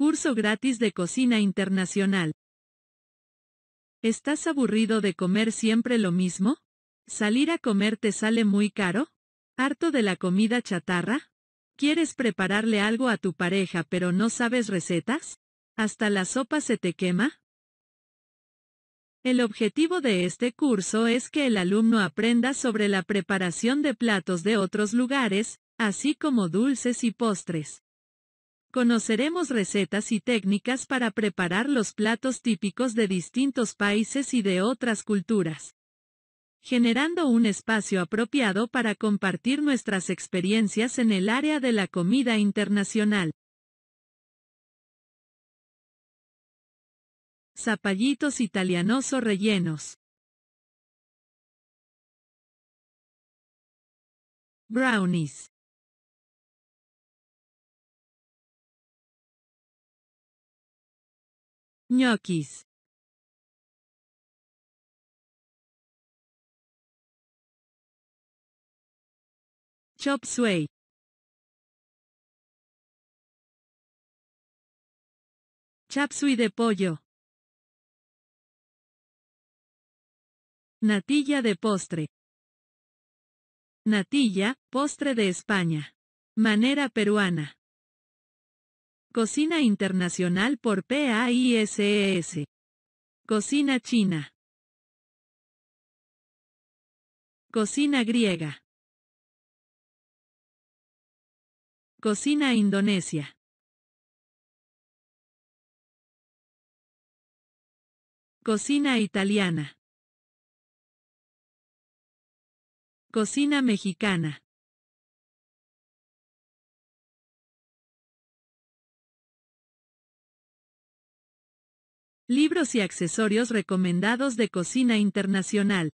Curso gratis de cocina internacional. ¿Estás aburrido de comer siempre lo mismo? ¿Salir a comer te sale muy caro? ¿Harto de la comida chatarra? ¿Quieres prepararle algo a tu pareja pero no sabes recetas? ¿Hasta la sopa se te quema? El objetivo de este curso es que el alumno aprenda sobre la preparación de platos de otros lugares, así como dulces y postres. Conoceremos recetas y técnicas para preparar los platos típicos de distintos países y de otras culturas. Generando un espacio apropiado para compartir nuestras experiencias en el área de la comida internacional. Zapallitos italianos o rellenos. Brownies. ñoquis chop suey suey de pollo natilla de postre natilla postre de España manera peruana Cocina Internacional por PAISES. E Cocina China. Cocina griega. Cocina Indonesia. Cocina italiana. Cocina mexicana. libros y accesorios recomendados de cocina internacional.